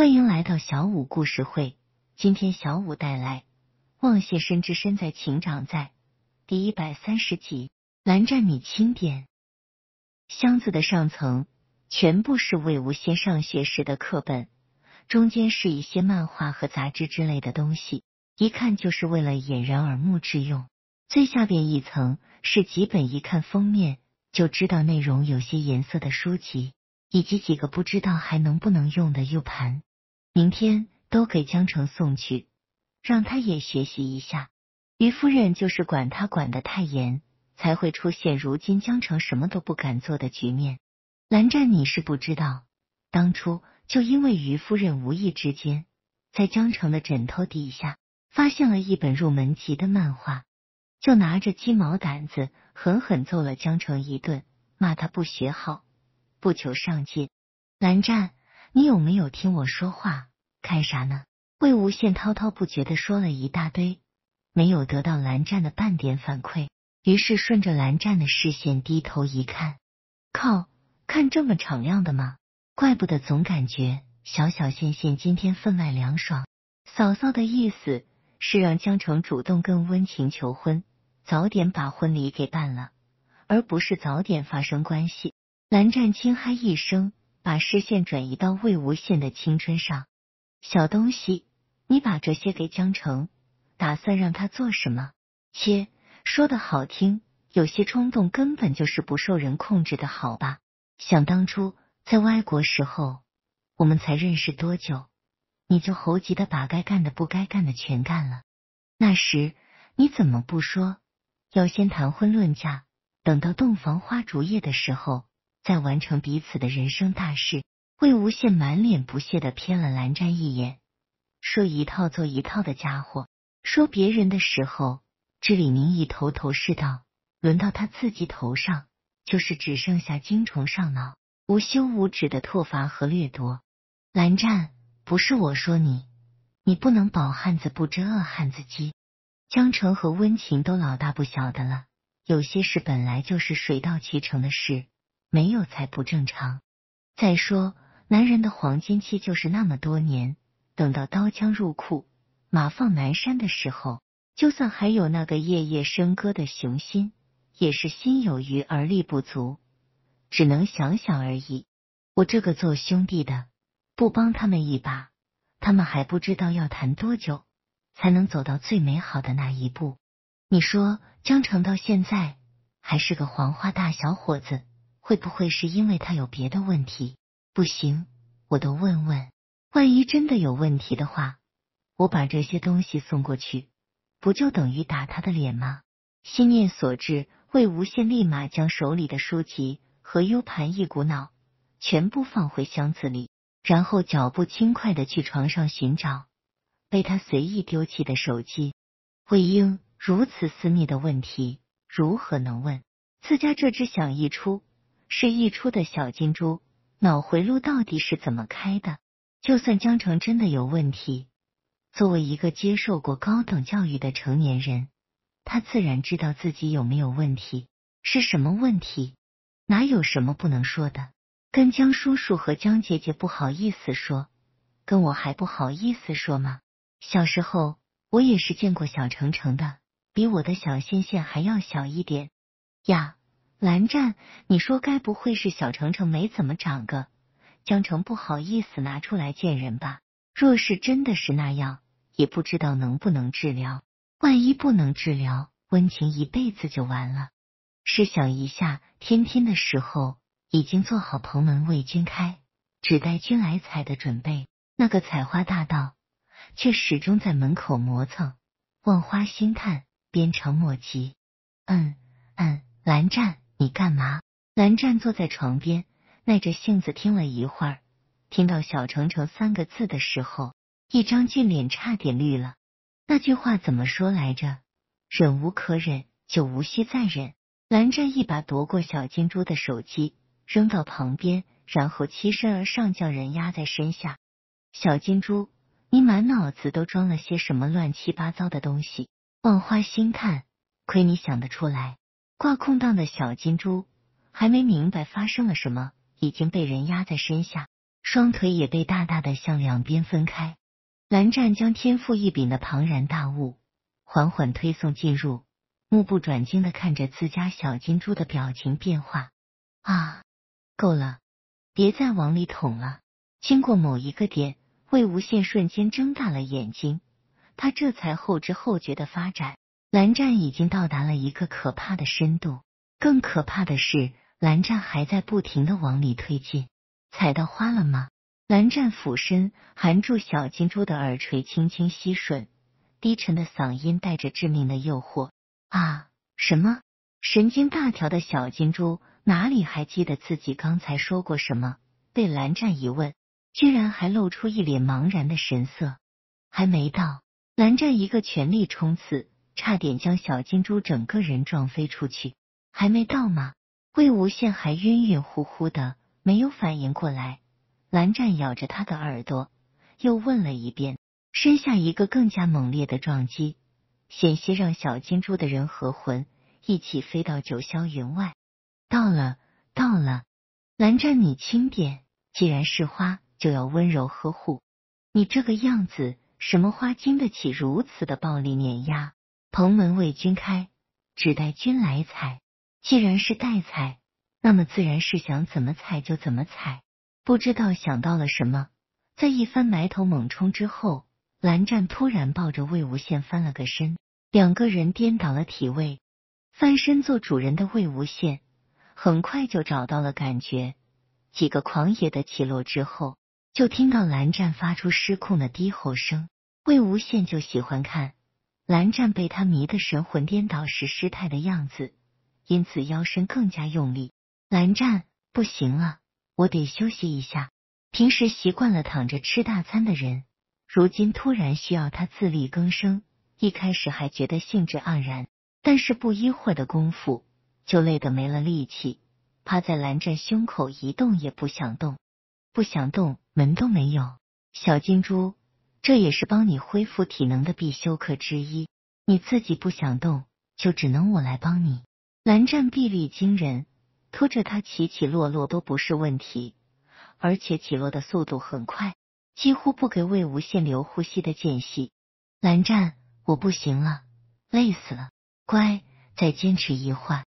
欢迎来到小五故事会。今天小五带来《望谢深知身在情长在》第一百三十集。蓝湛，你轻点箱子的上层，全部是魏无羡上学时的课本，中间是一些漫画和杂志之类的东西，一看就是为了掩人耳目之用。最下边一层是几本一看封面就知道内容有些颜色的书籍，以及几个不知道还能不能用的 U 盘。明天都给江城送去，让他也学习一下。于夫人就是管他管得太严，才会出现如今江城什么都不敢做的局面。蓝湛，你是不知道，当初就因为于夫人无意之间在江城的枕头底下发现了一本入门级的漫画，就拿着鸡毛掸子狠狠揍了江城一顿，骂他不学好、不求上进。蓝湛。你有没有听我说话？看啥呢？魏无羡滔滔不绝的说了一大堆，没有得到蓝湛的半点反馈。于是顺着蓝湛的视线低头一看，靠，看这么敞亮的吗？怪不得总感觉小小线线今天分外凉爽。嫂嫂的意思是让江澄主动跟温情求婚，早点把婚礼给办了，而不是早点发生关系。蓝湛轻嗨一声。把视线转移到魏无羡的青春上，小东西，你把这些给江澄，打算让他做什么？切，说的好听，有些冲动根本就是不受人控制的，好吧？想当初在外国时候，我们才认识多久，你就猴急的把该干的不该干的全干了。那时你怎么不说要先谈婚论嫁，等到洞房花烛夜的时候？在完成彼此的人生大事，魏无羡满脸不屑的瞥了蓝湛一眼，说：“一套做一套的家伙，说别人的时候这李明义，头头是道；，轮到他自己头上，就是只剩下精虫上脑、无休无止的拓伐和掠夺。”蓝湛，不是我说你，你不能饱汉子不知饿汉子饥。江澄和温情都老大不小的了，有些事本来就是水到渠成的事。没有才不正常。再说，男人的黄金期就是那么多年，等到刀枪入库、马放南山的时候，就算还有那个夜夜笙歌的雄心，也是心有余而力不足，只能想想而已。我这个做兄弟的，不帮他们一把，他们还不知道要谈多久才能走到最美好的那一步。你说，江城到现在还是个黄花大小伙子。会不会是因为他有别的问题？不行，我都问问，万一真的有问题的话，我把这些东西送过去，不就等于打他的脸吗？心念所至，魏无羡立马将手里的书籍和 U 盘一股脑全部放回箱子里，然后脚步轻快的去床上寻找被他随意丢弃的手机。魏婴如此私密的问题，如何能问？自家这只响一出。是溢出的小金珠，脑回路到底是怎么开的？就算江城真的有问题，作为一个接受过高等教育的成年人，他自然知道自己有没有问题，是什么问题，哪有什么不能说的？跟江叔叔和江姐姐不好意思说，跟我还不好意思说吗？小时候我也是见过小程程的，比我的小仙仙还要小一点呀。蓝湛，你说该不会是小程程没怎么长个，江澄不好意思拿出来见人吧？若是真的是那样，也不知道能不能治疗。万一不能治疗，温情一辈子就完了。试想一下，天天的时候已经做好“蓬门为君开，只待君来采”的准备，那个采花大盗却始终在门口磨蹭，望花兴叹，鞭长莫及。嗯嗯，蓝湛。你干嘛？蓝湛坐在床边，耐着性子听了一会儿，听到“小程程”三个字的时候，一张俊脸差点绿了。那句话怎么说来着？忍无可忍，就无需再忍。蓝湛一把夺过小金珠的手机，扔到旁边，然后欺身而上，将人压在身下。小金珠，你满脑子都装了些什么乱七八糟的东西？望花心叹，亏你想得出来。挂空档的小金猪还没明白发生了什么，已经被人压在身下，双腿也被大大的向两边分开。蓝湛将天赋异禀的庞然大物缓缓推送进入，目不转睛的看着自家小金猪的表情变化。啊，够了，别再往里捅了。经过某一个点，魏无羡瞬间睁大了眼睛，他这才后知后觉的发展。蓝湛已经到达了一个可怕的深度，更可怕的是，蓝湛还在不停的往里推进。踩到花了吗？蓝湛俯身含住小金珠的耳垂，轻轻吸吮，低沉的嗓音带着致命的诱惑。啊！什么？神经大条的小金珠哪里还记得自己刚才说过什么？被蓝湛一问，居然还露出一脸茫然的神色。还没到，蓝湛一个全力冲刺。差点将小金猪整个人撞飞出去。还没到吗？魏无羡还晕晕乎乎的，没有反应过来。蓝湛咬着他的耳朵，又问了一遍。身下一个更加猛烈的撞击，险些让小金猪的人和魂一起飞到九霄云外。到了，到了！蓝湛，你轻点。既然是花，就要温柔呵护。你这个样子，什么花经得起如此的暴力碾压？蓬门为君开，只待君来采。既然是待采，那么自然是想怎么采就怎么采。不知道想到了什么，在一番埋头猛冲之后，蓝湛突然抱着魏无羡翻了个身，两个人颠倒了体位。翻身做主人的魏无羡很快就找到了感觉，几个狂野的起落之后，就听到蓝湛发出失控的低吼声。魏无羡就喜欢看。蓝湛被他迷得神魂颠倒时失态的样子，因此腰身更加用力。蓝湛不行了，我得休息一下。平时习惯了躺着吃大餐的人，如今突然需要他自力更生，一开始还觉得兴致盎然，但是不一会儿的功夫就累得没了力气，趴在蓝湛胸口一动也不想动，不想动门都没有。小金猪。这也是帮你恢复体能的必修课之一。你自己不想动，就只能我来帮你。蓝湛臂力惊人，拖着他起起落落都不是问题，而且起落的速度很快，几乎不给魏无羡留呼吸的间隙。蓝湛，我不行了，累死了，乖，再坚持一会儿。